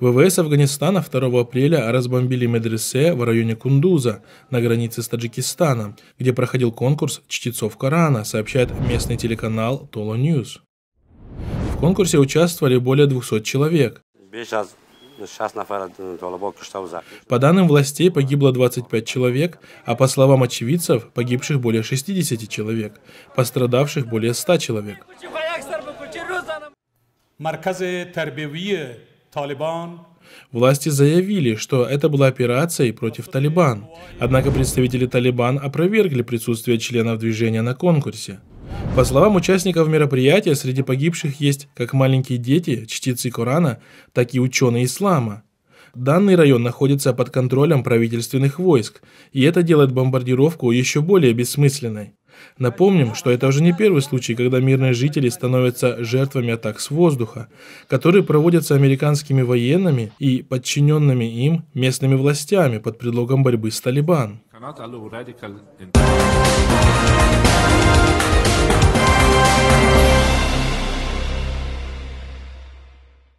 ВВС Афганистана 2 апреля разбомбили медресе в районе Кундуза на границе с Таджикистаном, где проходил конкурс чтецов Корана, сообщает местный телеканал Толо Ньюс. В конкурсе участвовали более 200 человек. По данным властей погибло 25 человек, а по словам очевидцев, погибших более 60 человек, пострадавших более 100 человек. Власти заявили, что это была операцией против Талибан. Однако представители Талибан опровергли присутствие членов движения на конкурсе. По словам участников мероприятия, среди погибших есть как маленькие дети, чтецы Корана, так и ученые ислама. Данный район находится под контролем правительственных войск, и это делает бомбардировку еще более бессмысленной. Напомним, что это уже не первый случай, когда мирные жители становятся жертвами атак с воздуха, которые проводятся американскими военными и подчиненными им местными властями под предлогом борьбы с Талибан.